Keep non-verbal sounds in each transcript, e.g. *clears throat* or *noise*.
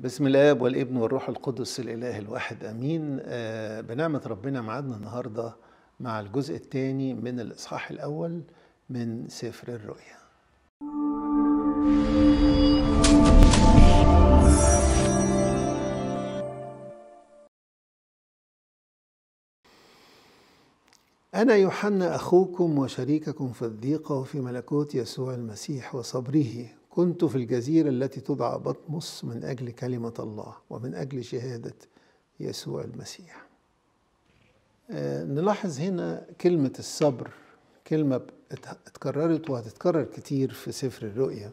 بسم الاب والابن والروح القدس الاله الواحد امين آه، بنعمه ربنا معادنا النهارده مع الجزء الثاني من الاصحاح الاول من سفر الرؤيا أنا يوحنا أخوكم وشريككم في الضيقة وفي ملكوت يسوع المسيح وصبره كنت في الجزيرة التي تدعى بطمس من أجل كلمة الله ومن أجل شهادة يسوع المسيح آه، نلاحظ هنا كلمة الصبر كلمة اتكررت وهتتكرر كتير في سفر الرؤيا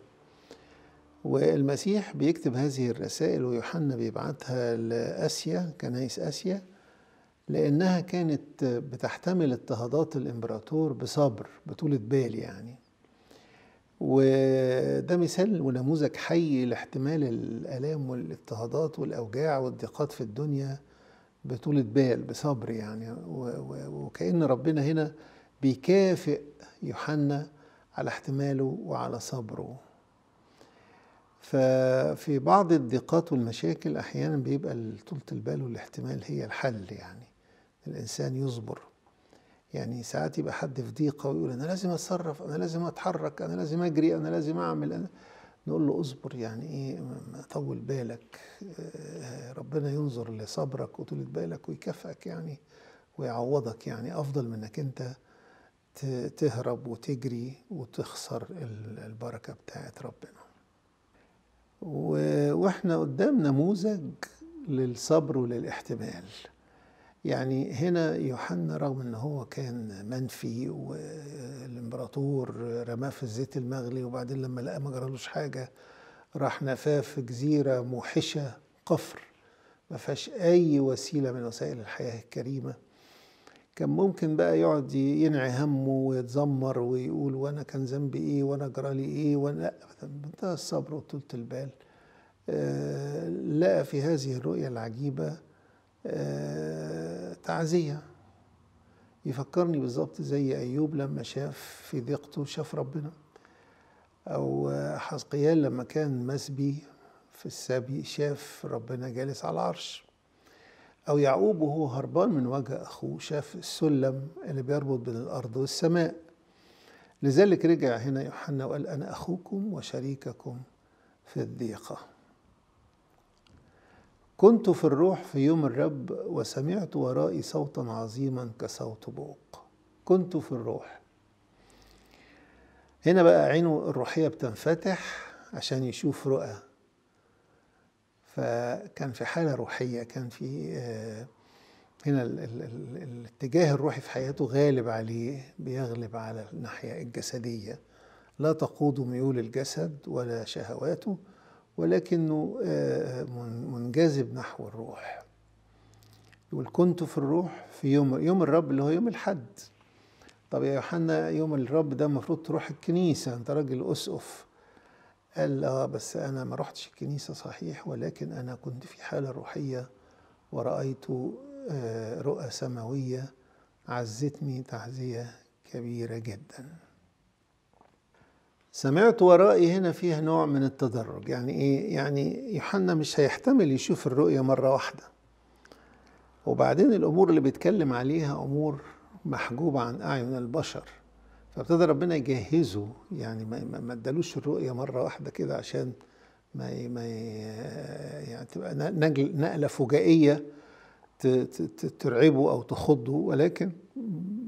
والمسيح بيكتب هذه الرسائل ويوحنا بيبعتها لآسيا كنايس آسيا لأنها كانت بتحتمل اضطهادات الإمبراطور بصبر بطولة بال يعني وده مثال ونموذج حي لاحتمال الآلام والاضطهادات والأوجاع والضيقات في الدنيا بطولة بال بصبر يعني وكأن ربنا هنا بيكافئ يوحنا على احتماله وعلى صبره ففي بعض الضيقات والمشاكل أحيانا بيبقى طولة البال والاحتمال هي الحل يعني الإنسان يصبر يعني ساعات يبقى حد في ضيقه ويقول انا لازم اتصرف انا لازم اتحرك انا لازم اجري انا لازم اعمل أنا نقول له اصبر يعني ايه طول بالك آه، ربنا ينظر لصبرك وطولة بالك ويكافئك يعني ويعوضك يعني افضل من انك انت تهرب وتجري وتخسر البركه بتاعت ربنا واحنا قدام نموذج للصبر وللاحتمال يعني هنا يوحنا رغم ان هو كان منفي والامبراطور رماه في الزيت المغلي وبعدين لما لقى ما جرالوش حاجه راح نفاه في جزيره موحشه قفر ما فيهاش اي وسيله من وسائل الحياه الكريمه كان ممكن بقى يقعد ينعي همه ويتذمر ويقول وانا كان ذنبي ايه وانا جرالي ايه وانا منتهى الصبر وطولة البال آه، لقى في هذه الرؤية العجيبة آه، تعزية يفكرني بالظبط زي أيوب لما شاف في ضيقته شاف ربنا أو حزقيال لما كان مسبي في السبي شاف ربنا جالس على العرش أو يعقوب وهو هربان من وجه أخوه شاف السلم اللي بيربط بين الأرض والسماء لذلك رجع هنا يوحنا وقال أنا أخوكم وشريككم في الضيقة كنت في الروح في يوم الرب وسمعت ورائي صوتا عظيما كصوت بوق كنت في الروح هنا بقى عينه الروحية بتنفتح عشان يشوف رؤى فكان في حالة روحية كان في آه، هنا الاتجاه الروحي في حياته غالب عليه بيغلب على الناحية الجسدية لا تقود ميول الجسد ولا شهواته ولكنه آه، منجذب نحو الروح يقول كنت في الروح في يوم يوم الرب اللي هو يوم الحد طب يا يوحنا يوم الرب ده المفروض تروح الكنيسة أنت راجل أسقف قال آه بس أنا ما رحتش الكنيسة صحيح ولكن أنا كنت في حالة روحية ورأيت آه، رؤى سماوية عزتني تعزية كبيرة جداً سمعت ورائي هنا فيها نوع من التدرج يعني ايه يعني يوحنا مش هيحتمل يشوف الرؤية مرة واحدة وبعدين الأمور اللي بيتكلم عليها أمور محجوبة عن أعين البشر فابتدى ربنا يجهزه يعني ما ادالوش الرؤية مرة واحدة كده عشان ما ما يعني تبقى نقلة فجائية ترعبه أو تخضه ولكن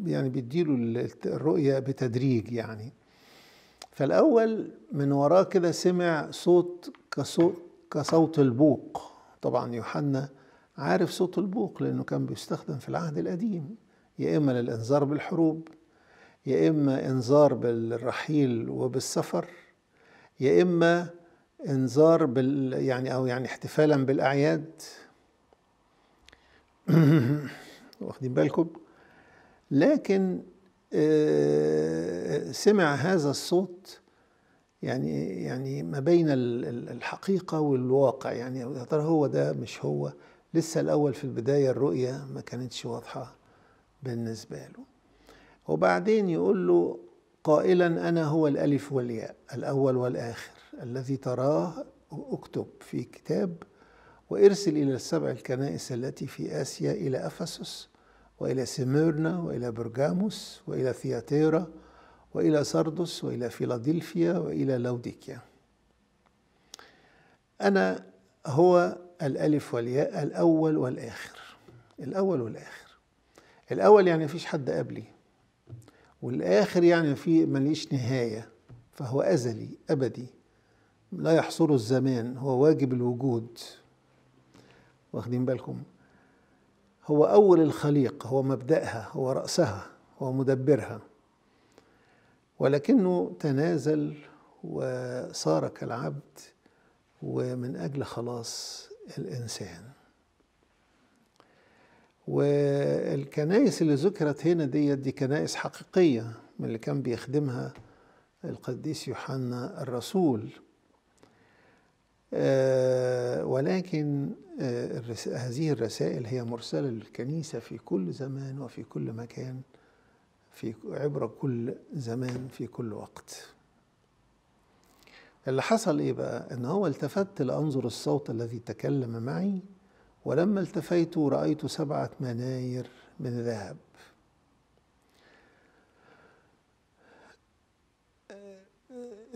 يعني بيديله الرؤية بتدريج يعني فالأول من وراه كده سمع صوت كصوت كصوت البوق طبعا يوحنا عارف صوت البوق لأنه كان بيستخدم في العهد القديم يا إما للإنذار بالحروب يا إما إنذار بالرحيل وبالسفر يا إما إنذار بال يعني أو يعني احتفالا بالأعياد *clears throat* واخدين بالكم لكن آه، سمع هذا الصوت يعني يعني ما بين الحقيقه والواقع يعني يا ترى هو ده مش هو لسه الاول في البدايه الرؤيه ما كانتش واضحه بالنسبه له وبعدين يقول له قائلا انا هو الالف والياء الاول والاخر الذي تراه اكتب في كتاب وارسل الى السبع الكنائس التي في اسيا الى افسس وإلى سميرنا وإلى برغاموس وإلى ثياتيرا وإلى سردس وإلى فيلادلفيا وإلى لوديكيا أنا هو الألف والياء الأول والآخر الأول والآخر الأول يعني مفيش حد قبلي والآخر يعني في مليش نهاية فهو أزلي أبدي لا يحصره الزمان هو واجب الوجود واخدين بالكم هو أول الخليقة هو مبدأها هو رأسها هو مدبرها ولكنه تنازل وصار كالعبد ومن أجل خلاص الإنسان والكنائس اللي ذكرت هنا دي دي كنائس حقيقية من اللي كان بيخدمها القديس يوحنا الرسول آه، ولكن آه، هذه الرسائل هي مرسلة للكنيسة في كل زمان وفي كل مكان في عبر كل زمان في كل وقت اللي حصل ايه بقى ان هو التفت لانظر الصوت الذي تكلم معي ولما التفيت رايت سبعه مناير من ذهب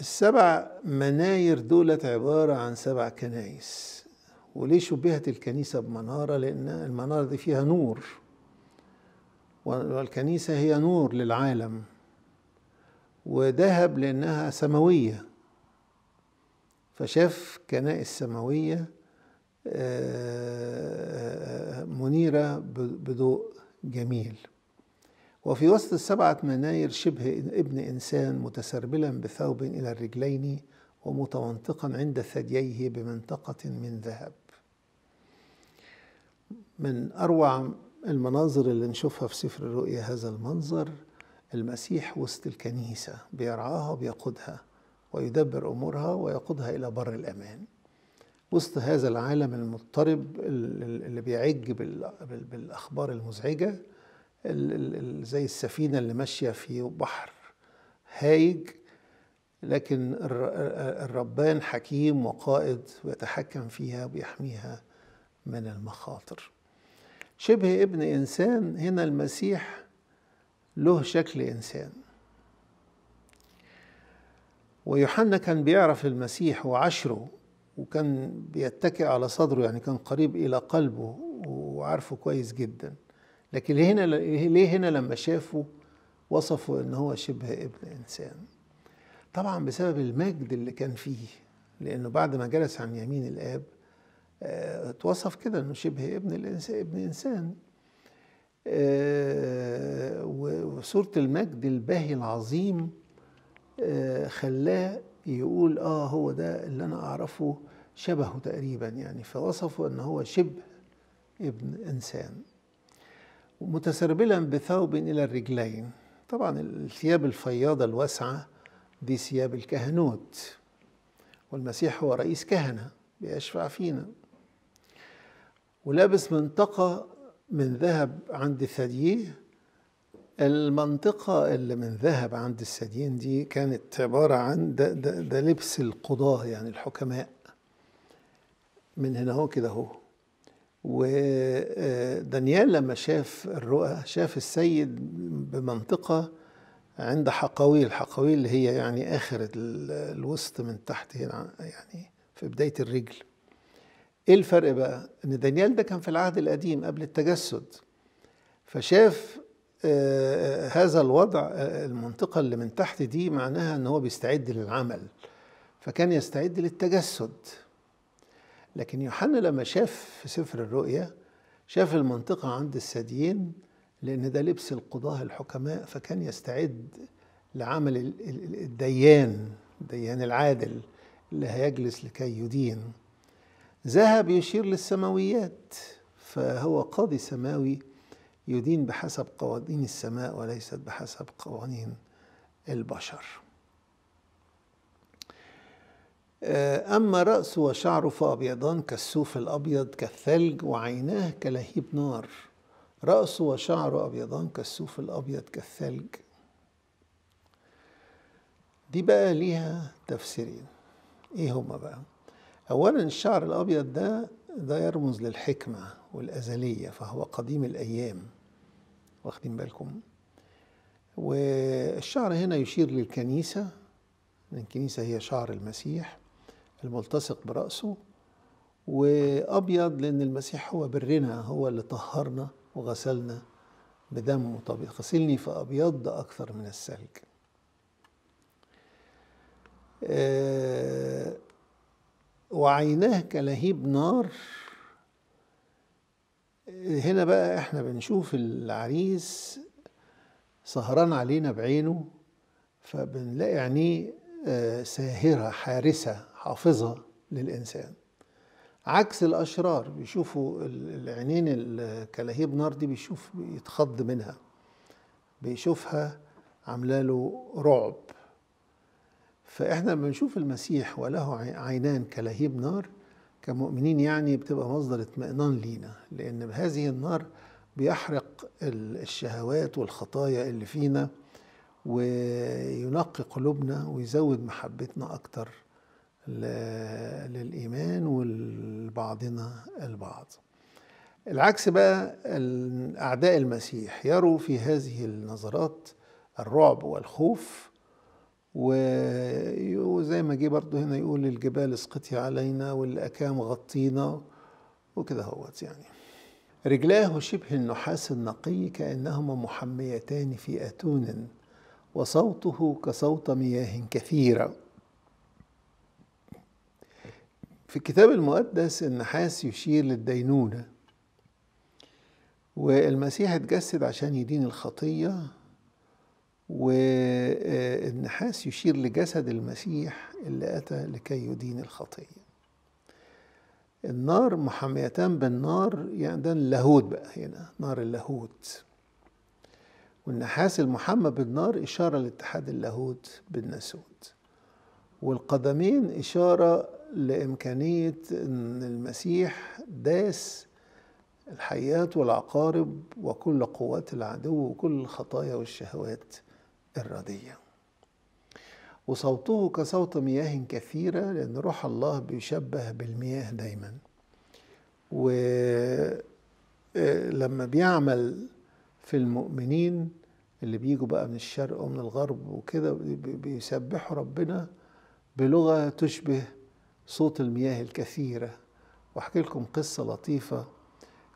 السبع مناير دولت عبارة عن سبع كنايس وليه شبهت الكنيسة بمنارة لأن المنارة دي فيها نور والكنيسة هي نور للعالم وذهب لأنها سماوية فشاف كنائس سماوية آه، منيرة بضوء جميل وفي وسط السبعة مناير شبه ابن إنسان متسربلا بثوب إلى الرجلين ومتمنطقا عند ثدييه بمنطقة من ذهب من أروع المناظر اللي نشوفها في سفر الرؤيا هذا المنظر المسيح وسط الكنيسة بيرعاها وبيقودها ويدبر أمورها ويقودها إلى بر الأمان وسط هذا العالم المضطرب اللي بيعج بالأخبار المزعجة زي السفينة اللي ماشية في بحر هايج لكن الربان حكيم وقائد ويتحكم فيها ويحميها من المخاطر شبه ابن انسان هنا المسيح له شكل انسان ويوحنا كان بيعرف المسيح وعشره وكان بيتكئ على صدره يعني كان قريب الى قلبه وعارفه كويس جدا لكن هنا ليه هنا لما شافوا وصفوا ان هو شبه ابن انسان طبعا بسبب المجد اللي كان فيه لانه بعد ما جلس عن يمين الاب آه، اتوصف كده انه شبه ابن الانسان ابن انسان آه، وصوره المجد الباهي العظيم آه، خلاه يقول اه هو ده اللي انا اعرفه شبهه تقريبا يعني فوصفه ان هو شبه ابن انسان متسربلا بثوب إلى الرجلين طبعا الثياب الفياضة الواسعة دي ثياب الكهنوت والمسيح هو رئيس كهنة بيشفع فينا ولابس منطقة من ذهب عند الثدييه المنطقة اللي من ذهب عند الثديين دي كانت عبارة عن ده, ده, ده لبس القضاة يعني الحكماء من هنا هو كده هو ودانيال لما شاف الرؤى شاف السيد بمنطقة عند حقاويل حقاويل اللي هي يعني آخر الوسط من تحت هنا يعني في بداية الرجل ايه الفرق بقى ان دانيال ده كان في العهد القديم قبل التجسد فشاف آه، آه، هذا الوضع آه، المنطقة اللي من تحت دي معناها ان هو بيستعد للعمل فكان يستعد للتجسد لكن يوحنا لما شاف في سفر الرؤيا شاف المنطقة عند الثديين لأن ده لبس القضاة الحكماء فكان يستعد لعمل الديان الديان العادل اللي هيجلس لكي يدين ذهب يشير للسماويات فهو قاضي سماوي يدين بحسب قوانين السماء وليست بحسب قوانين البشر آه، أما رأسه وشعره فأبيضان كالسوف الأبيض كالثلج وعيناه كلهيب نار رأسه وشعره أبيضان كالسوف الأبيض كالثلج دي بقى ليها تفسيرين إيه هما بقى أولا الشعر الأبيض ده ده يرمز للحكمة والأزلية فهو قديم الأيام واخدين بالكم والشعر هنا يشير للكنيسة الكنيسة هي شعر المسيح الملتصق برأسه وأبيض لأن المسيح هو برنا هو اللي طهرنا وغسلنا بدمه طب غسلني فأبيض أكثر من الثلج آه، وعيناه كلهيب نار هنا بقى احنا بنشوف العريس سهران علينا بعينه فبنلاقي عينيه آه، ساهرة حارسة حافظة للإنسان عكس الأشرار بيشوفوا العينين الكلاهيب نار دي بيشوف يتخض منها بيشوفها عاملة له رعب فإحنا لما نشوف المسيح وله عينان كلاهيب نار كمؤمنين يعني بتبقى مصدر اطمئنان لينا لأن بهذه النار بيحرق الشهوات والخطايا اللي فينا وينقي قلوبنا ويزود محبتنا أكتر للإيمان ولبعضنا البعض العكس بقى أعداء المسيح يروا في هذه النظرات الرعب والخوف وزي ما جه برضه هنا يقول الجبال اسقطي علينا والأكام غطينا وكده هوت يعني رجلاه شبه النحاس النقي كأنهما محميتان في أتون وصوته كصوت مياه كثيرة في الكتاب المقدس النحاس يشير للدينونة والمسيح اتجسد عشان يدين الخطية والنحاس آه، يشير لجسد المسيح اللي أتى لكي يدين الخطية النار محميتان بالنار يعني ده اللاهوت بقى هنا نار اللاهوت والنحاس المحمى بالنار إشارة لاتحاد اللاهوت بالناسوت والقدمين إشارة لإمكانية أن المسيح داس الحيات والعقارب وكل قوات العدو وكل الخطايا والشهوات الردية وصوته كصوت مياه كثيرة لأن روح الله بيشبه بالمياه دايما ولما آه، بيعمل في المؤمنين اللي بيجوا بقى من الشرق ومن الغرب وكده بيسبحوا ربنا بلغة تشبه صوت المياه الكثيرة وأحكي لكم قصة لطيفة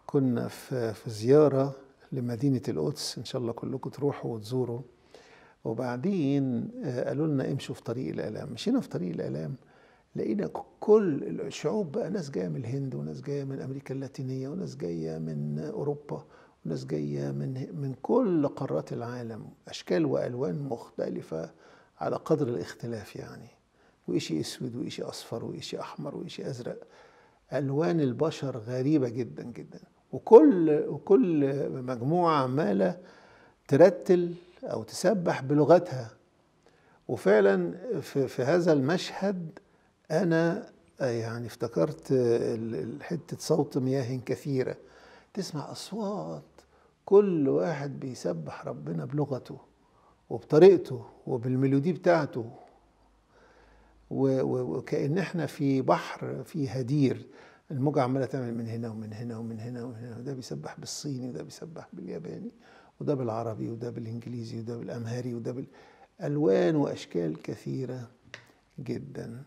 كنا في, في زيارة لمدينة القدس إن شاء الله كلكم تروحوا وتزوروا وبعدين آه، قالوا لنا امشوا في طريق الآلام مشينا في طريق الآلام لقينا كل الشعوب بقى ناس جايه من الهند وناس جايه من امريكا اللاتينيه وناس جايه من اوروبا وناس جايه من من كل قارات العالم اشكال والوان مختلفه على قدر الاختلاف يعني وإشي أسود وإشي أصفر وإشي أحمر وإشي أزرق ألوان البشر غريبة جدا جدا وكل وكل مجموعة عمالة ترتل أو تسبح بلغتها وفعلا في, في هذا المشهد أنا يعني افتكرت حتة صوت مياه كثيرة تسمع أصوات كل واحد بيسبح ربنا بلغته وبطريقته وبالميلودي بتاعته وكأن احنا في بحر في هدير الموجة عمالة تعمل من هنا ومن هنا ومن هنا ومن هنا وده بيسبح بالصيني وده بيسبح بالياباني وده بالعربي وده بالإنجليزي وده بالأمهري وده بالألوان وأشكال كثيرة جدا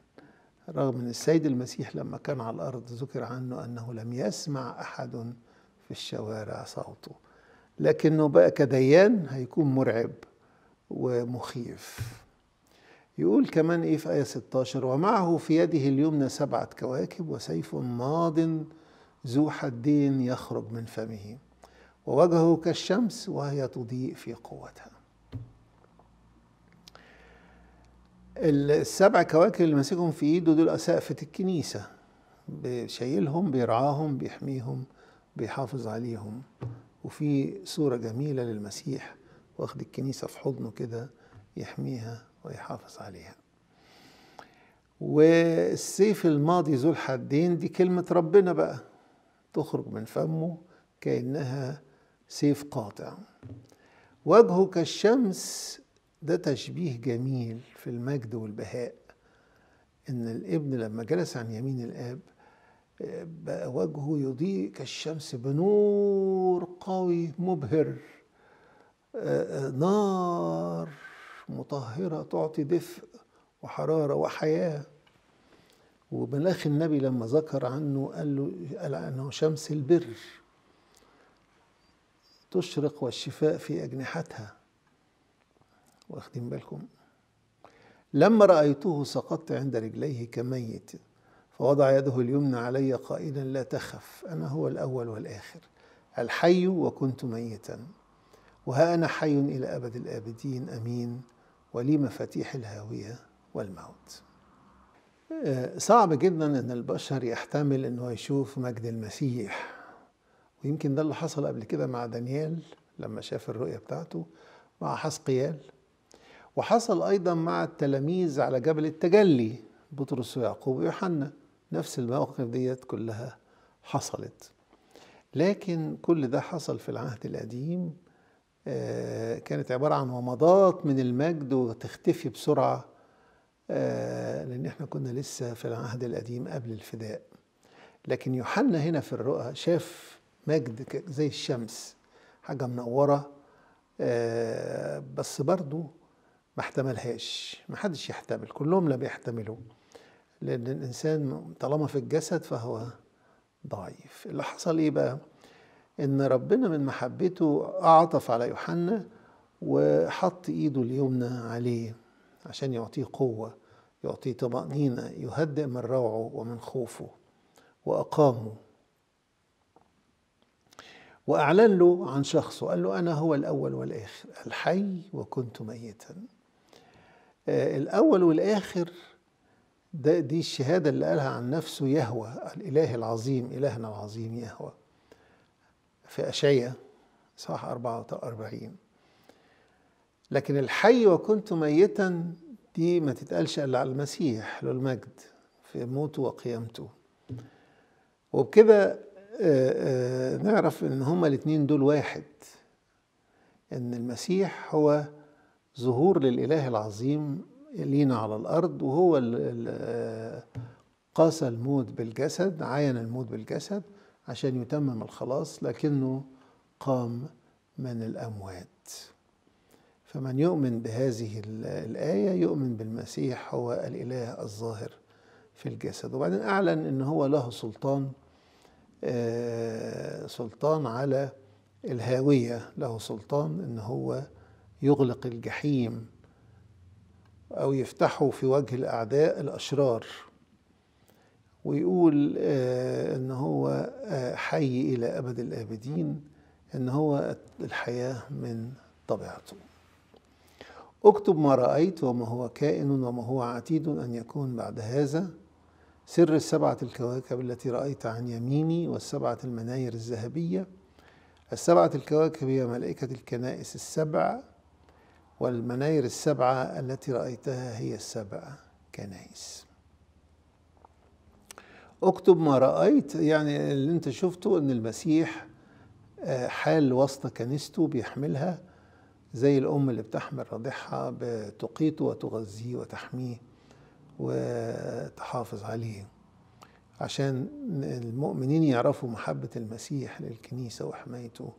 رغم أن السيد المسيح لما كان على الأرض ذكر عنه أنه لم يسمع أحد في الشوارع صوته لكنه بقى كديان هيكون مرعب ومخيف يقول كمان ايه في آية 16 ومعه في يده اليمنى سبعة كواكب وسيف ماض ذو حدين يخرج من فمه ووجهه كالشمس وهي تضيء في قوتها السبع كواكب اللي ماسكهم في ايده دول سقفة الكنيسة شايلهم بيرعاهم بيحميهم بيحافظ عليهم وفي صورة جميلة للمسيح واخد الكنيسة في حضنه كده يحميها ويحافظ عليها والسيف الماضي ذو الحدين دي كلمة ربنا بقى تخرج من فمه كأنها سيف قاطع وجهه كالشمس ده تشبيه جميل في المجد والبهاء ان الابن لما جلس عن يمين الاب بقى وجهه يضيء كالشمس بنور قوي مبهر آه، آه، نار مطهرة تعطي دفء وحرارة وحياة ومناخ النبي لما ذكر عنه قال له قال عنه شمس البر تشرق والشفاء في أجنحتها واخدين بالكم لما رأيته سقطت عند رجليه كميت فوضع يده اليمنى علي قائلا لا تخف أنا هو الأول والآخر الحي وكنت ميتا وها أنا حي إلى أبد الآبدين أمين ولي مفاتيح الهاوية والموت صعب جدا ان البشر يحتمل انه يشوف مجد المسيح ويمكن ده اللي حصل قبل كده مع دانيال لما شاف الرؤية بتاعته مع حسقيال وحصل أيضا مع التلاميذ على جبل التجلي بطرس ويعقوب ويوحنا نفس المواقف ديت كلها حصلت لكن كل ده حصل في العهد القديم آه، كانت عبارة عن ومضات من المجد وتختفي بسرعة آه، لأن احنا كنا لسه في العهد القديم قبل الفداء لكن يوحنا هنا في الرؤى شاف مجد زي الشمس حاجة منورة آه، بس برضو ما احتملهاش ما حدش يحتمل كلهم لا بيحتملوا لأن الإنسان طالما في الجسد فهو ضعيف اللي حصل إيه بقى؟ ان ربنا من محبته اعطف على يوحنا وحط ايده اليمنى عليه عشان يعطيه قوه يعطيه طمانينه يهدئ من روعه ومن خوفه واقامه واعلن له عن شخصه قال له انا هو الاول والاخر الحي وكنت ميتا آه، الاول والاخر ده دي الشهاده اللي قالها عن نفسه يهوى الاله العظيم الهنا العظيم يهوى في أشعية صح 44 لكن الحي وكنت ميتا دي ما تتقالش إلا على المسيح له المجد في موته وقيامته وبكده آه، آه، نعرف ان هما الاثنين دول واحد ان المسيح هو ظهور للاله العظيم لينا على الارض وهو آه، قاسى الموت بالجسد عاين الموت بالجسد عشان يتمم الخلاص لكنه قام من الأموات فمن يؤمن بهذه الآية يؤمن بالمسيح هو الإله الظاهر في الجسد وبعدين أعلن أن هو له سلطان آه، سلطان على الهاوية له سلطان أن هو يغلق الجحيم أو يفتحه في وجه الأعداء الأشرار ويقول آه، ان هو آه، حي الى ابد الابدين ان هو الحياه من طبيعته اكتب ما رايت وما هو كائن وما هو عتيد ان يكون بعد هذا سر السبعه الكواكب التي رايت عن يميني والسبعه المناير الذهبيه السبعه الكواكب هي ملائكه الكنائس السبع والمناير السبعه التي رايتها هي السبع كنائس اكتب ما رأيت يعني اللي انت شفته ان المسيح آه، حال وسط كنيسته بيحملها زي الأم اللي بتحمل رضيعها بتقيته وتغذيه وتحميه وتحافظ عليه عشان المؤمنين يعرفوا محبة المسيح للكنيسة وحمايته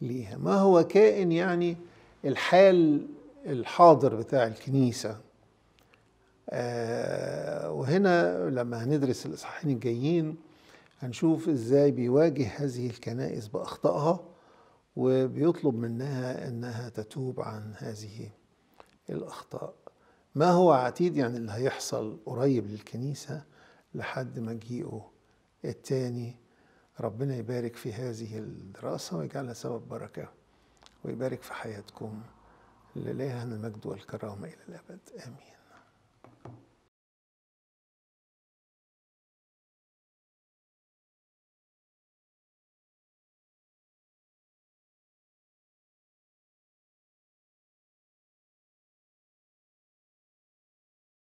ليها ما هو كائن يعني الحال الحاضر بتاع الكنيسة آه، وهنا لما هندرس الإصحاحين الجايين هنشوف إزاي بيواجه هذه الكنائس بأخطائها وبيطلب منها أنها تتوب عن هذه الأخطاء ما هو عتيد يعني اللي هيحصل قريب للكنيسة لحد مجيئه التاني ربنا يبارك في هذه الدراسة ويجعلها سبب بركة ويبارك في حياتكم لله المجد والكرامة إلى الأبد آمين